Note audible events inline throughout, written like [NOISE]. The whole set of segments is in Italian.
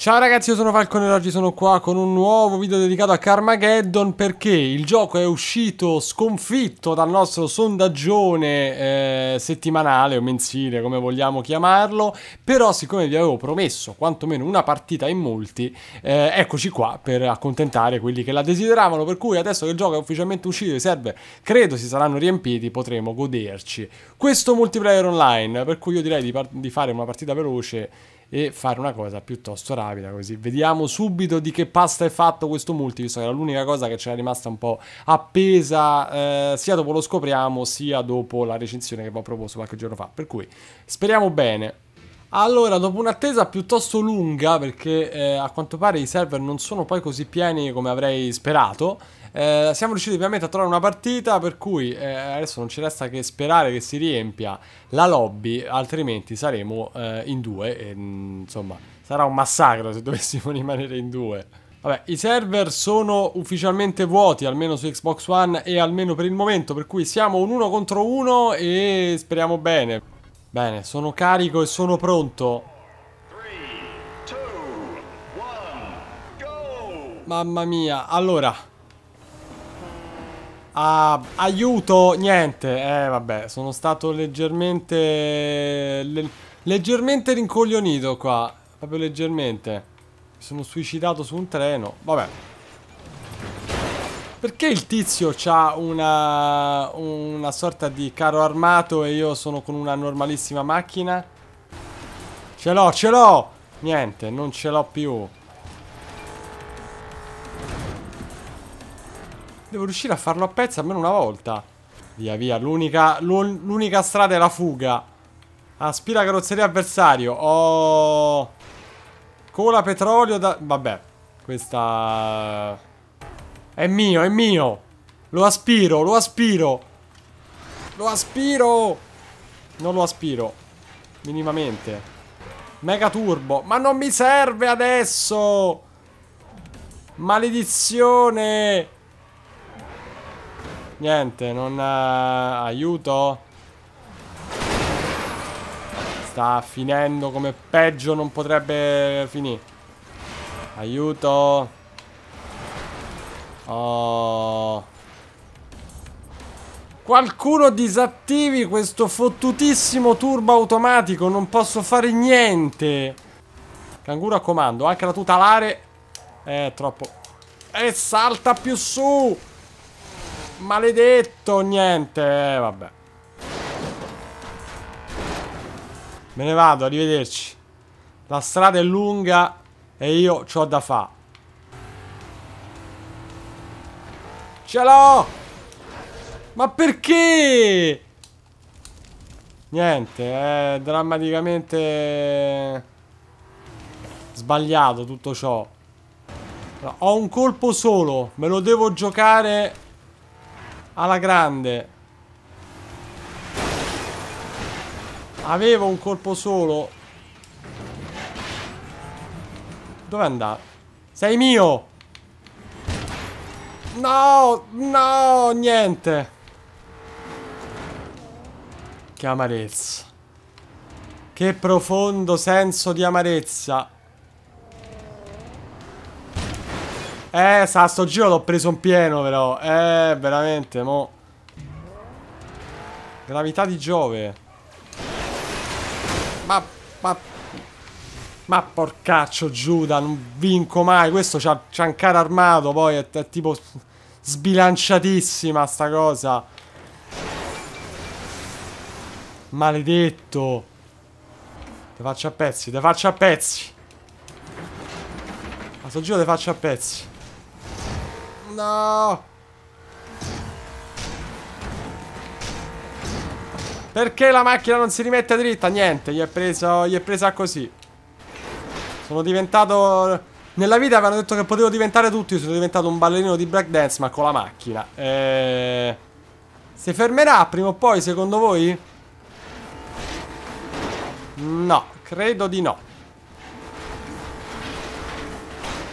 Ciao ragazzi, io sono Falcon e oggi sono qua con un nuovo video dedicato a Carmageddon perché il gioco è uscito sconfitto dal nostro sondaggione eh, settimanale o mensile, come vogliamo chiamarlo, però siccome vi avevo promesso quantomeno una partita in molti, eh, eccoci qua per accontentare quelli che la desideravano, per cui adesso che il gioco è ufficialmente uscito i server credo si saranno riempiti, potremo goderci questo multiplayer online, per cui io direi di, di fare una partita veloce e fare una cosa piuttosto rapida così vediamo subito di che pasta è fatto questo multi visto che era l'unica cosa che c'era rimasta un po' appesa eh, sia dopo lo scopriamo sia dopo la recensione che vi ho proposto qualche giorno fa per cui speriamo bene allora, dopo un'attesa piuttosto lunga, perché eh, a quanto pare i server non sono poi così pieni come avrei sperato, eh, siamo riusciti ovviamente a trovare una partita per cui eh, adesso non ci resta che sperare che si riempia la lobby, altrimenti saremo eh, in due e mm, insomma sarà un massacro se dovessimo [LAUGHS] rimanere in due. Vabbè, i server sono ufficialmente vuoti, almeno su Xbox One e almeno per il momento, per cui siamo un 1 contro 1 e speriamo bene. Bene, sono carico e sono pronto. Mamma mia, allora. Ah, aiuto, niente. Eh, vabbè, sono stato leggermente... Le... leggermente rincoglionito qua. Proprio leggermente. Mi sono suicidato su un treno. Vabbè. Perché il tizio ha una, una sorta di carro armato e io sono con una normalissima macchina? Ce l'ho, ce l'ho! Niente, non ce l'ho più. Devo riuscire a farlo a pezzi almeno una volta. Via, via, l'unica strada è la fuga. Aspira carrozzeria avversario. Oh... Cola petrolio da... Vabbè, questa... È mio, è mio. Lo aspiro, lo aspiro. Lo aspiro. Non lo aspiro. Minimamente. Mega turbo. Ma non mi serve adesso. Maledizione. Niente, non... Ha... Eh, aiuto. Sta finendo come peggio non potrebbe finire. Aiuto. Oh. Qualcuno disattivi questo fottutissimo turbo automatico. Non posso fare niente. Canguro a comando. Anche la tutelare. Eh, troppo. E salta più su. Maledetto. Niente. Eh, vabbè. Me ne vado, arrivederci. La strada è lunga e io ho da fare. Ce l'ho! Ma perché? Niente, è eh, drammaticamente sbagliato tutto ciò. Ho un colpo solo, me lo devo giocare alla grande. Avevo un colpo solo. Dove è andato? Sei mio! No, no, niente. Che amarezza. Che profondo senso di amarezza. Eh, sa, sto giro l'ho preso in pieno però. Eh, veramente, mo. Gravità di Giove. Ma, ma... Ma porcaccio Giuda, non vinco mai. Questo c'ha, un caro armato, poi è, è tipo sbilanciatissima sta cosa. Maledetto. Te faccio a pezzi, te faccio a pezzi. A sto giro te faccio a pezzi. No. Perché la macchina non si rimette dritta? Niente, gli è presa, gli è presa così. Sono diventato... Nella vita avevano detto che potevo diventare tutto, io sono diventato un ballerino di breakdance, ma con la macchina. Eh... Si fermerà prima o poi, secondo voi? No, credo di no.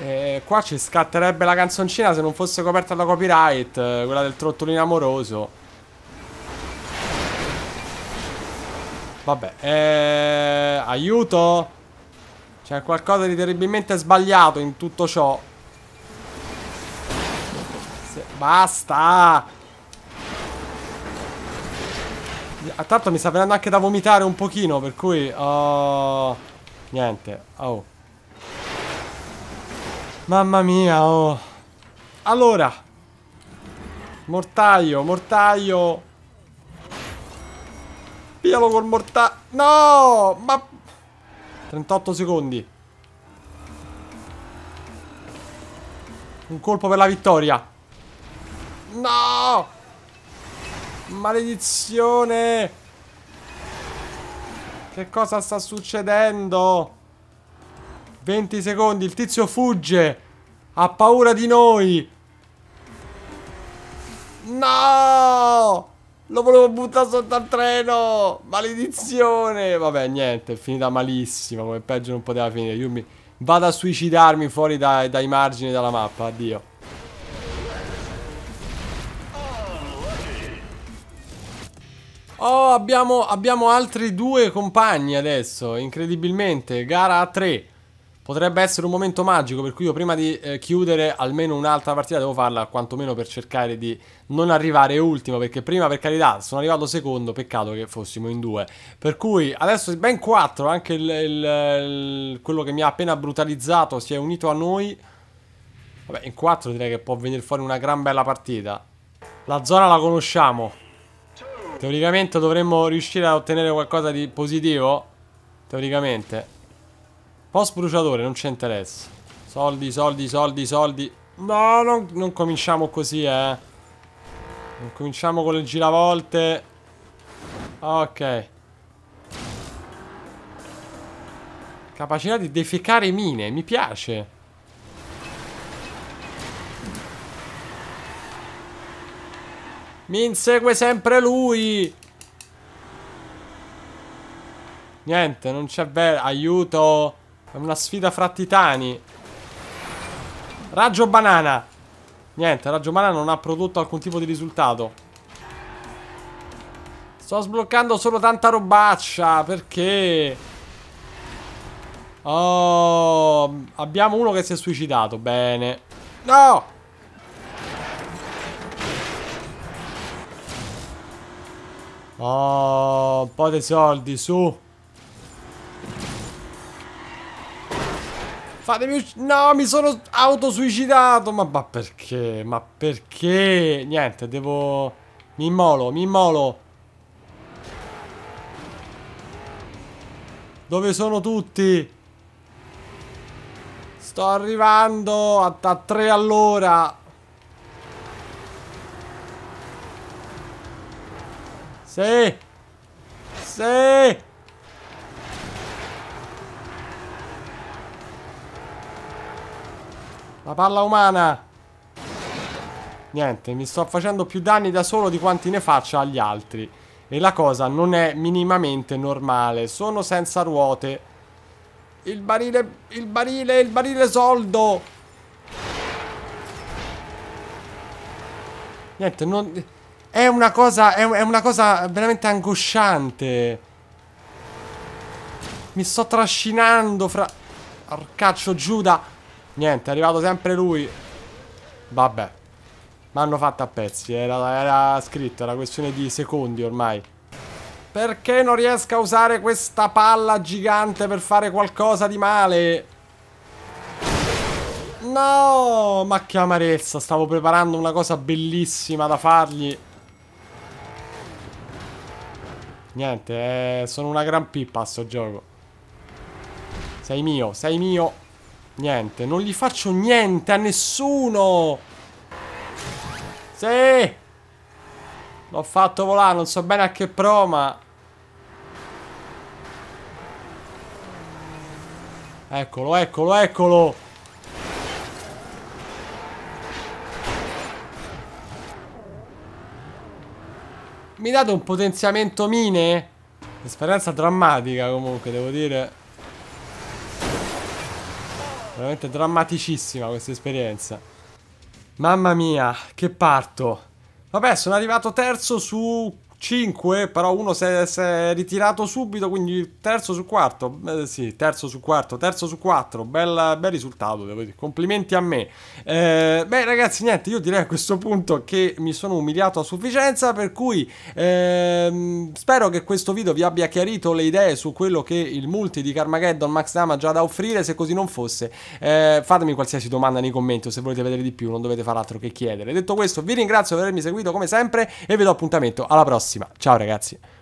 Eh, qua ci scatterebbe la canzoncina se non fosse coperta da copyright, eh, quella del trottolino amoroso. Vabbè, eh, aiuto! C'è qualcosa di terribilmente sbagliato in tutto ciò. Se... Basta! Tanto mi sta venendo anche da vomitare un pochino, per cui... Oh, niente. Oh. Mamma mia, oh. Allora. Mortaio, mortaio. Pialo col mortaio. No! Ma 38 secondi. Un colpo per la vittoria. No! Maledizione! Che cosa sta succedendo? 20 secondi, il tizio fugge. Ha paura di noi. No! Lo volevo buttare sotto al treno! Maledizione! Vabbè, niente, è finita malissimo. Come peggio non poteva finire. Io mi... Vado a suicidarmi fuori dai, dai margini della mappa. Addio. Oh, abbiamo, abbiamo altri due compagni adesso. Incredibilmente. Gara a tre. Potrebbe essere un momento magico per cui io prima di eh, chiudere almeno un'altra partita devo farla quantomeno per cercare di non arrivare ultimo perché prima per carità sono arrivato secondo, peccato che fossimo in due. Per cui adesso ben quattro, anche il, il, il, quello che mi ha appena brutalizzato si è unito a noi. Vabbè in quattro direi che può venire fuori una gran bella partita. La zona la conosciamo. Teoricamente dovremmo riuscire a ottenere qualcosa di positivo. Teoricamente. Post bruciatore, non ci interessa. Soldi, soldi, soldi, soldi. No, non, non cominciamo così, eh. Non cominciamo con le giravolte. Ok. Capacità di defecare mine, mi piace. Mi insegue sempre lui. Niente, non c'è vero. Aiuto. È una sfida fra titani. Raggio banana. Niente, raggio banana non ha prodotto alcun tipo di risultato. Sto sbloccando solo tanta robaccia. Perché? Oh, abbiamo uno che si è suicidato. Bene. No! Oh, un po' di soldi, su. Fatemi No, mi sono autosuicidato. Ma, ma perché? Ma perché? Niente, devo... Mi immolo, mi immolo. Dove sono tutti? Sto arrivando a, a 3 all'ora. Sì. Sì. La palla umana. Niente, mi sto facendo più danni da solo di quanti ne faccia agli altri. E la cosa non è minimamente normale. Sono senza ruote. Il barile, il barile, il barile soldo. Niente, non... È una cosa, è, è una cosa veramente angosciante. Mi sto trascinando fra... Arcaccio Giuda. Niente, è arrivato sempre lui. Vabbè. Ma hanno fatto a pezzi, era, era scritto, era questione di secondi ormai. Perché non riesco a usare questa palla gigante per fare qualcosa di male? No, ma che amarezza, stavo preparando una cosa bellissima da fargli. Niente, eh, sono una gran pippa a sto gioco. Sei mio, sei mio. Niente, non gli faccio niente a nessuno! Sì! L'ho fatto volare, non so bene a che pro, ma... Eccolo, eccolo, eccolo! Mi date un potenziamento mine? Esperienza drammatica comunque, devo dire. Veramente drammaticissima questa esperienza. Mamma mia, che parto. Vabbè, sono arrivato terzo su 5, però uno si è, ritirato subito, quindi terzo su quarto, eh, sì, terzo su quarto, terzo su quattro, bel, bel risultato, devo dire, complimenti a me. Eh, beh ragazzi, niente, io direi a questo punto che mi sono umiliato a sufficienza, per cui ehm, spero che questo video vi abbia chiarito le idee su quello che il multi di Carmageddon Max Dama ha già da offrire, se così non fosse, eh, fatemi qualsiasi domanda nei commenti o se volete vedere di più, non dovete far altro che chiedere. Detto questo, vi ringrazio per avermi seguito come sempre e vi do appuntamento alla prossima prossima. Ciao ragazzi.